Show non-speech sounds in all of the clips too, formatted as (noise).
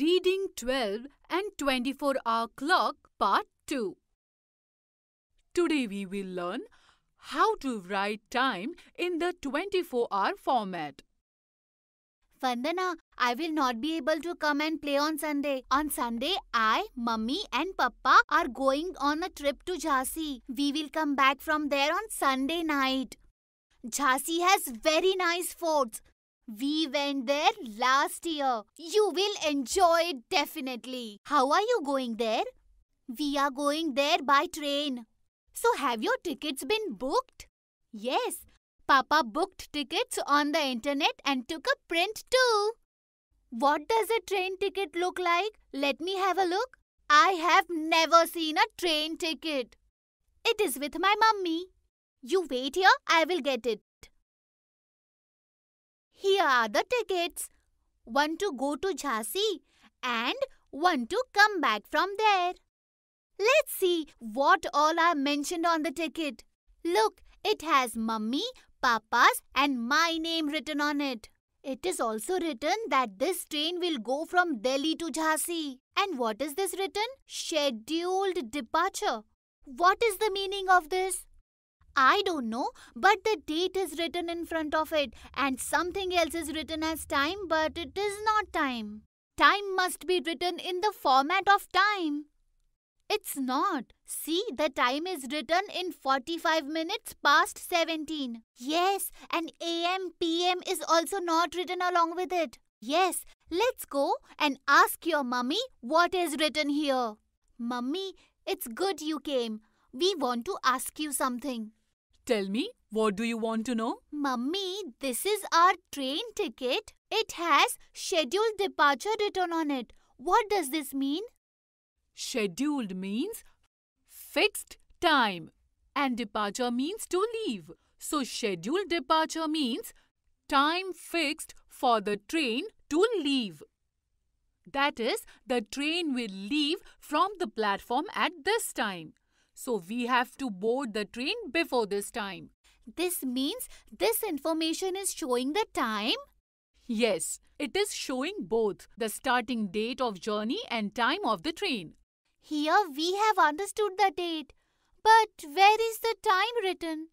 Reading 12 and 24 Hour Clock Part 2. Today we will learn how to write time in the 24 hour format. Vandana, I will not be able to come and play on Sunday. On Sunday, I, Mummy, and Papa are going on a trip to Jhansi. We will come back from there on Sunday night. Jhansi has very nice forts. We went there last year. You will enjoy it definitely. How are you going there? We are going there by train. So have your tickets been booked? Yes, Papa booked tickets on the internet and took a print too. What does a train ticket look like? Let me have a look. I have never seen a train ticket. It is with my mummy. You wait here, I will get it. Here are the tickets. One to go to Jhansi and one to come back from there. Let's see what all are mentioned on the ticket. Look, it has mummy, papa's and my name written on it. It is also written that this train will go from Delhi to Jhansi. And what is this written? Scheduled departure. What is the meaning of this? I don't know, but the date is written in front of it and something else is written as time, but it is not time. Time must be written in the format of time. It's not. See, the time is written in 45 minutes past 17. Yes, and AM PM is also not written along with it. Yes, let's go and ask your mummy what is written here. Mummy, it's good you came. We want to ask you something. Tell me, what do you want to know? Mummy, this is our train ticket. It has scheduled departure written on it. What does this mean? Scheduled means fixed time and departure means to leave. So scheduled departure means time fixed for the train to leave. That is, the train will leave from the platform at this time. So we have to board the train before this time. This means this information is showing the time? Yes, it is showing both the starting date of journey and time of the train. Here we have understood the date. But where is the time written?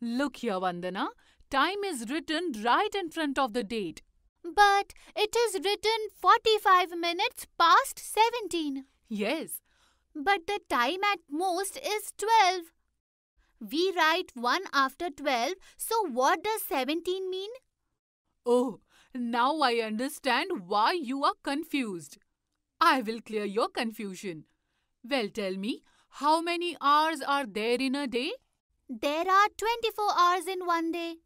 Look here, Vandana. Time is written right in front of the date. But it is written 45 minutes past 17. Yes, but the time at most is 12. We write 1 after 12, so what does 17 mean? Oh, now I understand why you are confused. I will clear your confusion. Well, tell me, how many hours are there in a day? There are 24 hours in one day.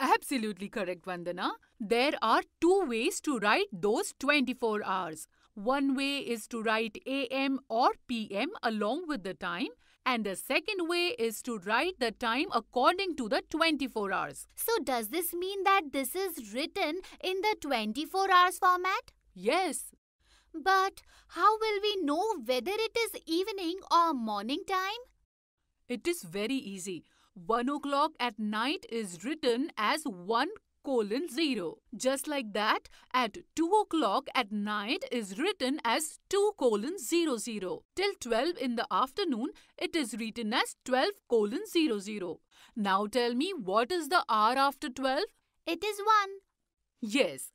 Absolutely correct, Vandana. There are two ways to write those 24 hours. One way is to write AM or PM along with the time and the second way is to write the time according to the 24 hours. So does this mean that this is written in the 24 hours format? Yes. But how will we know whether it is evening or morning time? It is very easy. 1 o'clock at night is written as 1 colon 0. Just like that, at 2 o'clock at night is written as 2 colon 0 0. Till 12 in the afternoon, it is written as 12 colon 0 0. Now tell me, what is the hour after 12? It is 1. Yes.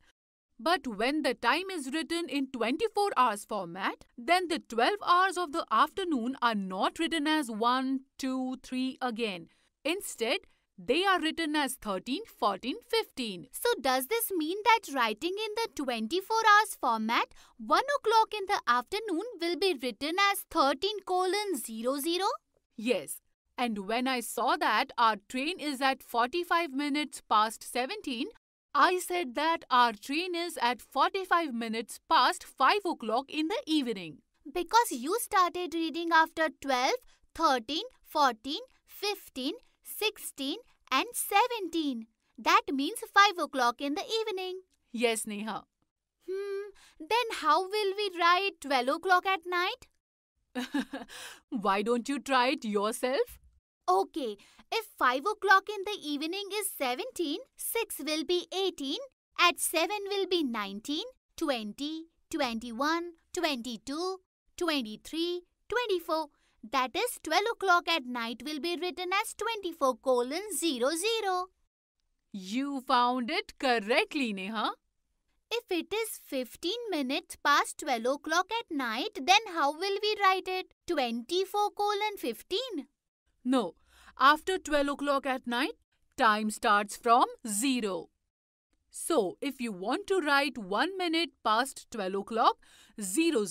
But when the time is written in 24 hours format, then the 12 hours of the afternoon are not written as 1, 2, 3 again. Instead, they are written as 13, 14, 15. So does this mean that writing in the 24 hours format, 1 o'clock in the afternoon will be written as 13 colon 00? Yes. And when I saw that our train is at 45 minutes past 17, I said that our train is at 45 minutes past 5 o'clock in the evening. Because you started reading after 12, 13, 14, 15, 16 and 17. That means 5 o'clock in the evening. Yes, Neha. Hmm, then how will we write 12 o'clock at night? (laughs) Why don't you try it yourself? Okay, if 5 o'clock in the evening is 17, 6 will be 18, at 7 will be 19, 20, 21, 22, 23, 24, that is 12 o'clock at night will be written as 24 colon 00. You found it correctly, Neha. If it is 15 minutes past 12 o'clock at night, then how will we write it? 24 colon 15? No. After 12 o'clock at night, time starts from 0. So, if you want to write 1 minute past 12 o'clock, 00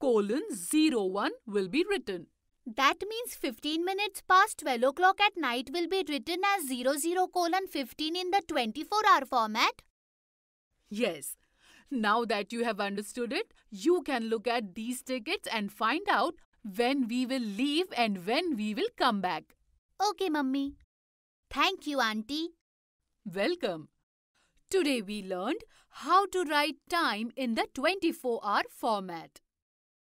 colon 01 will be written. That means 15 minutes past 12 o'clock at night will be written as 00 colon 15 in the 24 hour format? Yes. Now that you have understood it, you can look at these tickets and find out when we will leave and when we will come back. Okay, Mummy. Thank you, Auntie. Welcome. Today we learned how to write time in the 24-hour format.